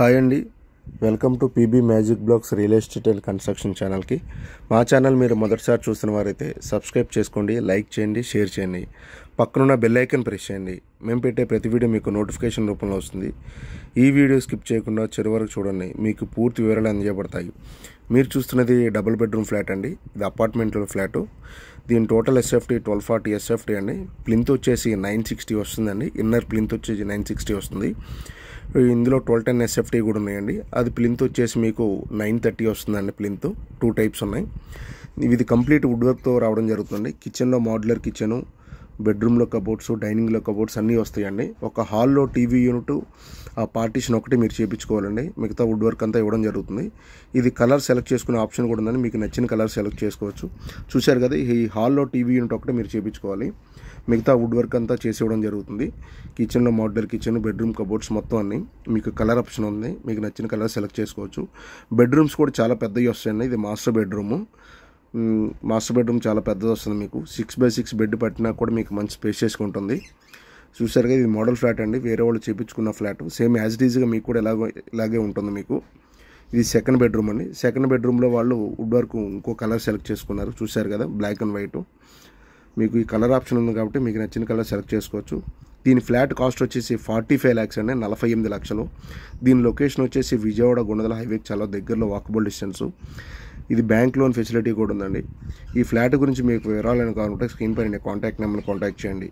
hi అండి welcome to PB magic blogs real estate and construction ఛానల్కి మా channel మీరు మొదటిసారి చూసిన వారైతే సబ్స్క్రైబ్ చేసుకోండి లైక్ చేయండి షేర్ చేయండి పక్కనున్న బెల్ ఐకన్ ప్రెస్ చేయండి మేము పెట్టే ప్రతి వీడియో మీకు నోటిఫికేషన్ రూపంలో వస్తుంది ఈ వీడియో స్కిప్ చేయకుండా చెరువరకు చూడండి మీకు పూర్తి వివరాలు అందజేయబడతాయి మీరు చూస్తున్నది డబుల్ బెడ్రూమ్ ఫ్లాట్ అండి ఇది అపార్ట్మెంట్లో ఫ్లాటు దీని total SFT twelve forty SFT అండి ప్లింత్ వచ్చేసి నైన్ సిక్స్టీ వస్తుందండి ఇన్నర్ ప్లింత్ వచ్చేసి నైన్ సిక్స్టీ వస్తుంది ఇందులో ట్వెల్వ్ టెన్ ఎస్ఎఫ్టీ కూడా ఉన్నాయండి అది ప్లింత్ వచ్చేసి మీకు నైన్ థర్టీ వస్తుందండి ప్లింత్ టూ టైప్స్ ఉన్నాయి ఇది కంప్లీట్ వుడ్ వర్క్తో రావడం జరుగుతుంది కిచెన్లో మాడ్యులర్ కిచెను బెడ్రూమ్లో కబోర్డ్స్ డైనింగ్లో కబోర్డ్స్ అన్నీ వస్తాయండి ఒక హాల్లో టీవీ యూనిట్ ఆ పార్టీషన్ ఒకటి మీరు చేయించుకోవాలండి మిగతా వుడ్ వర్క్ అంతా ఇవ్వడం జరుగుతుంది ఇది కలర్ సెలెక్ట్ చేసుకునే ఆప్షన్ కూడా ఉందండి మీకు నచ్చిన కలర్ సెలెక్ట్ చేసుకోవచ్చు చూశారు కదా ఈ హాల్లో టీవీ యూనిట్ ఒకటి మీరు చేయించుకోవాలి మిగతా వుడ్ వర్క్ అంతా చేసి ఇవ్వడం జరుగుతుంది కిచెన్లో మోడల్ కిచెన్ బెడ్రూమ్ కబోర్డ్స్ మొత్తం అన్ని మీకు కలర్ ఆప్షన్ ఉంది మీకు నచ్చిన కలర్ సెలెక్ట్ చేసుకోవచ్చు బెడ్రూమ్స్ కూడా చాలా పెద్దవి వస్తాయండి ఇది మాస్టర్ బెడ్రూము మాస్టర్ బెడ్రూమ్ చాలా పెద్దది వస్తుంది మీకు సిక్స్ బై సిక్స్ బెడ్ పట్టినా కూడా మీకు మంచి స్పేషియస్గా ఉంటుంది చూసారుగా ఇది మోడల్ ఫ్లాట్ అండి వేరే వాళ్ళు చేపించుకున్న ఫ్లాట్ సేమ్ యాజ్ ఇట్ ఈజ్గా మీకు కూడా ఎలాగో ఇలాగే ఉంటుంది మీకు ఇది సెకండ్ బెడ్రూమ్ అండి సెకండ్ బెడ్రూమ్లో వాళ్ళు వుడ్ వర్క్ ఇంకో కలర్ సెలెక్ట్ చేసుకున్నారు చూశారు కదా బ్లాక్ అండ్ వైట్ మీకు ఈ కలర్ ఆప్షన్ ఉంది కాబట్టి మీకు నచ్చిన కలర్ సెలెక్ట్ చేసుకోవచ్చు దీని ఫ్లాట్ కాస్ట్ వచ్చేసి ఫార్టీ ఫైవ్ ల్యాక్స్ అండి నలభై ఎనిమిది లక్షలు దీని లొకేషన్ వచ్చేసి విజయవాడ గుండదల హైవేకి చాలా దగ్గరలో వాకబుల్ డిస్టెన్స్ ఇది బ్యాంక్ లోన్ ఫెసిలిటీ కూడా ఉందండి ఈ ఫ్లాట్ గురించి మీకు వివరాలను కావాలంటే స్క్రీన్ పైన కాంటాక్ట్ నెంబర్ని కాంటాక్ట్ చేయండి